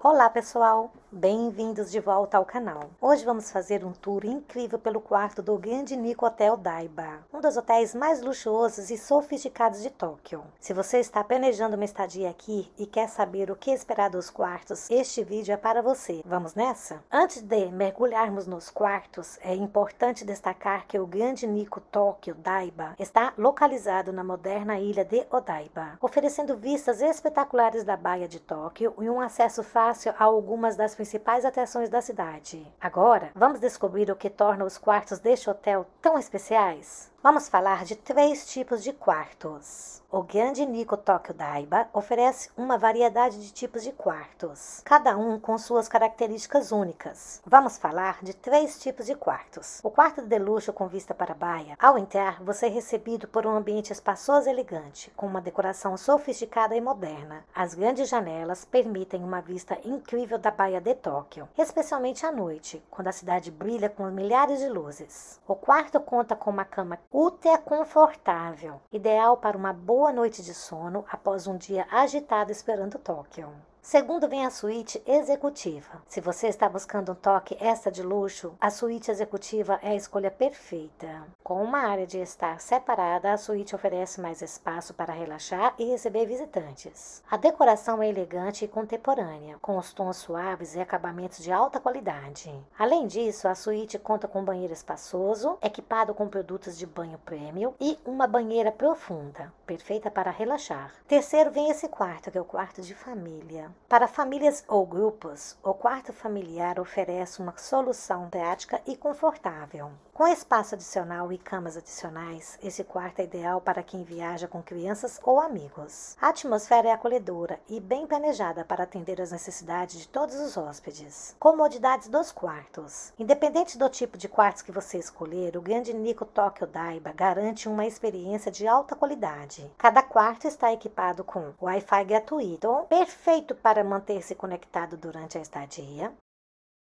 Olá, pessoal! Bem-vindos de volta ao canal. Hoje vamos fazer um tour incrível pelo quarto do Grande Nico Hotel Daiba, um dos hotéis mais luxuosos e sofisticados de Tóquio. Se você está planejando uma estadia aqui e quer saber o que esperar dos quartos, este vídeo é para você. Vamos nessa? Antes de mergulharmos nos quartos, é importante destacar que o Grande Nico Tóquio Daiba está localizado na moderna ilha de Odaiba, oferecendo vistas espetaculares da Baía de Tóquio e um acesso fácil a algumas das principais atrações da cidade. Agora, vamos descobrir o que torna os quartos deste hotel tão especiais? Vamos falar de três tipos de quartos. O Grande Nico Tokyo Daiba oferece uma variedade de tipos de quartos, cada um com suas características únicas. Vamos falar de três tipos de quartos. O quarto de luxo com vista para a baia. Ao entrar, você é recebido por um ambiente espaçoso e elegante, com uma decoração sofisticada e moderna. As grandes janelas permitem uma vista incrível da baia de Tóquio, especialmente à noite, quando a cidade brilha com milhares de luzes. O quarto conta com uma cama ultra confortável, ideal para uma boa noite de sono após um dia agitado esperando Tóquio. Segundo vem a suíte executiva. Se você está buscando um toque extra de luxo, a suíte executiva é a escolha perfeita. Com uma área de estar separada, a suíte oferece mais espaço para relaxar e receber visitantes. A decoração é elegante e contemporânea, com os tons suaves e acabamentos de alta qualidade. Além disso, a suíte conta com um banheiro espaçoso, equipado com produtos de banho premium e uma banheira profunda, perfeita para relaxar. Terceiro vem esse quarto, que é o quarto de família. Para famílias ou grupos, o quarto familiar oferece uma solução prática e confortável. Com espaço adicional e camas adicionais, esse quarto é ideal para quem viaja com crianças ou amigos. A atmosfera é acolhedora e bem planejada para atender às necessidades de todos os hóspedes. Comodidades dos quartos: independente do tipo de quartos que você escolher, o Grande Nico Tokyo Daiba garante uma experiência de alta qualidade. Cada quarto está equipado com Wi-Fi gratuito, perfeito para manter-se conectado durante a estadia,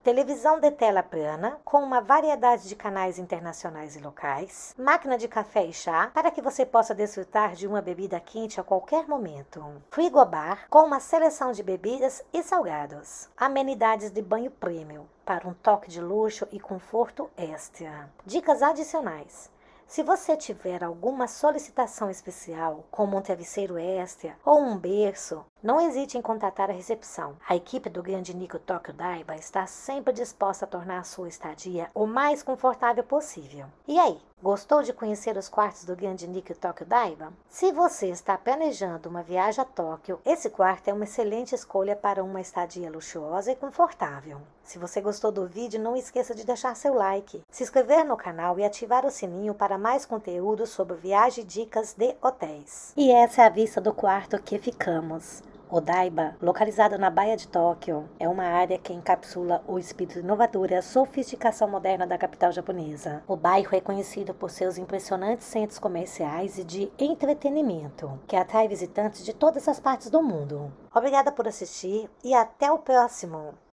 televisão de tela plana, com uma variedade de canais internacionais e locais, máquina de café e chá, para que você possa desfrutar de uma bebida quente a qualquer momento, frigobar, com uma seleção de bebidas e salgados, amenidades de banho premium, para um toque de luxo e conforto extra. Dicas adicionais. Se você tiver alguma solicitação especial, como um travesseiro extra ou um berço, não hesite em contatar a recepção. A equipe do Grande Nico Tokyo Daiba está sempre disposta a tornar a sua estadia o mais confortável possível. E aí, gostou de conhecer os quartos do Grande Nico Tokyo Daiba? Se você está planejando uma viagem a Tóquio, esse quarto é uma excelente escolha para uma estadia luxuosa e confortável. Se você gostou do vídeo, não esqueça de deixar seu like, se inscrever no canal e ativar o sininho para mais conteúdo sobre viagem e dicas de hotéis. E essa é a vista do quarto que ficamos. Odaiba, localizada na Baía de Tóquio, é uma área que encapsula o espírito inovador e a sofisticação moderna da capital japonesa. O bairro é conhecido por seus impressionantes centros comerciais e de entretenimento, que atrai visitantes de todas as partes do mundo. Obrigada por assistir e até o próximo!